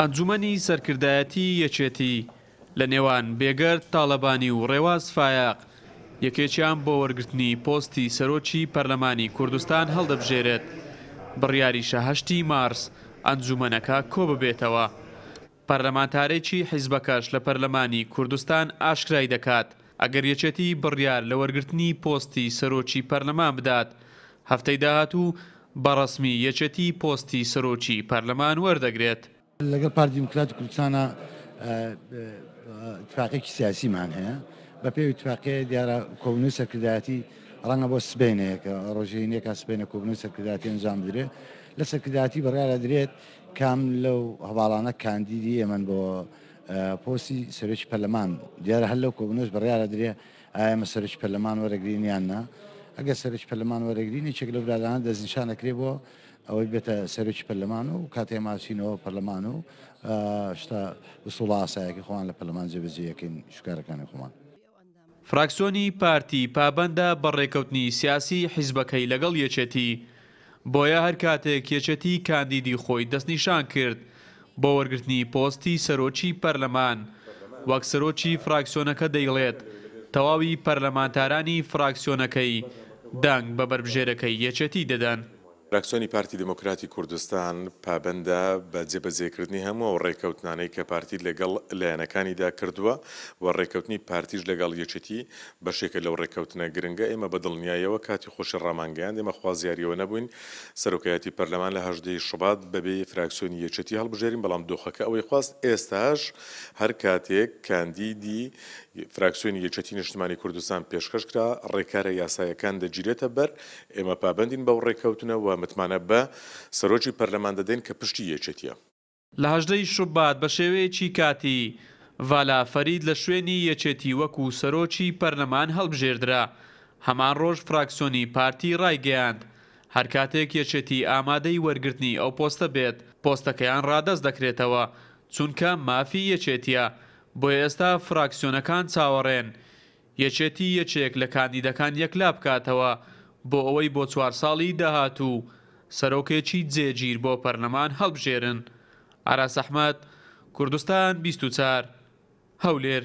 ئەنجومنی سەرکردایەتی یەکێتی لە نێوان بێگەر تاالبانی و ڕێواز فایق یەکێکیان بۆ وەرگرتنی پۆستی سەرۆکی پەرلەمانی کوردستان هەڵدەبژێرێت بڕیاری شەهشتی مارس ئەنجومەنەکە کۆ ببێتەوە. پەرلەمانتارێکی حیزبەکەش لە پەرلەمانی کوردستان ئاشکرای دەکات ئەگەر یەچێتی بڕیار لە وەرگرتنی پۆستی سەرۆکی پەرلەمان بدات هەفتەی داهات و بەڕسمی یەچەتی پۆستی سەرۆکی پەرلەمان وەردەگرێت. لەگەڵ پار دیموکرات کوردستانە اتفاقێکی سیاسیمان هەیە بە پێوی اتفاقەیە دیارە کۆبنو سەرکردایەتی ڕەنگە بۆ سبێنێکە ڕۆژینێکە سبێنە کۆبنو سەرکرداتی ئەنجام درێت لە سەرکرداتی بڕیاە درێت کام لەو هەواڵانە کاندیدی ئێمن بۆ پۆسی سەرۆکی پەرلەمان دیارە هەر لەو کۆبنش بڕیاە درێ ئامە سەرچ پەرلەمان وەرەگرینیان نا ئەگە سەرچ پەرلەمان وەرەگرینی چێک لەبرادانە دەزنیشانەکرێ بۆ ئەوەی بێتە سەرکی پەرلەمان و کاتێ ماچینەوە پەرلەمان و شتا سوڵاسایەکی خۆوان لە پەرلەمان جێبەجێەکەین شکارەکانی خۆمان. فراکسیۆنی پارتی پابندە بە ڕێکەوتنی سیاسی حیزبەکەی لەگەڵ یەچێتی بۆیە هەر کاتێک یەچێتی کاندیدی خۆی دەستنیشان کرد بۆ وەرگرتنی پۆستی سەرۆکی پەرلەمان وەک سەرۆکی فراکسیۆنەکە دەیڵێت تەواوی پەرلەمانتارانی فراکسیۆنەکەی دەنگ بە بربژێرەکەی یەچێتی دەدەن. راکسۆنی پارتی دموکراتی کوردستان پابندە بە جێبەجێکردنی هەموو و ڕێکەوتنانەی کە پارتی لەگەڵ لایەنەکانیدا کردووە و ڕێکەوتنی پارتیش لەگەڵ یەچێتی بەشێکە لەو ڕێکەوتنە گرنگە ئێمە بە دڵنیایەوە کاتی خۆشی ڕامانگەیان ئێمە خوازیاریەوە نەبووین سەرۆکایەتی پەرلەمان لە هەژدەی شوبات بەبێ فراکسۆنی یەچێتی هەڵبژێرین بەڵام دۆخەکە ئەوەی خواست ئێستاش هەر کاتێک کاندیدی فراکسیۆنی یەچەتی نیشتمانی کوردستان پێشکەشکرا ڕێکارە یاسایەکان دەگیرێتە بەر ئێمە پابندین بەو ڕێکەوتنە و متمانە بە سەرۆکی پەرلەمان دەدەین کە پشتی یەچێتە لە هەژدەی شوبات بە شێوەیەکی کاتی ڤالا فەرید لە شوێنی یەچێتی وەکو سەرۆکی پەرلەمان هەڵبژێردرا هەمان ڕۆژ فراکسیۆنی پارتی ڕایگەیاند هەرکاتێک یەچێتی ئامادەی وەرگرتنی ئەو پۆستە بێت پۆستەکەیان ڕادەست دەکرێتەوە چونکە مافی یەچێتیە بۆ ئێستا فراکسیۆنەکان چاوەڕێن یەچێتی یەکێک لە کاندیدەکان یەکلا بکاتەوە بۆ ئەوەی بۆ چوار ساڵی داهاتوو سەرۆکێکی جێگیر بۆ پەرلەمان هەڵبژێرن ئاراسەحمەد کوردستان 24 هەولێر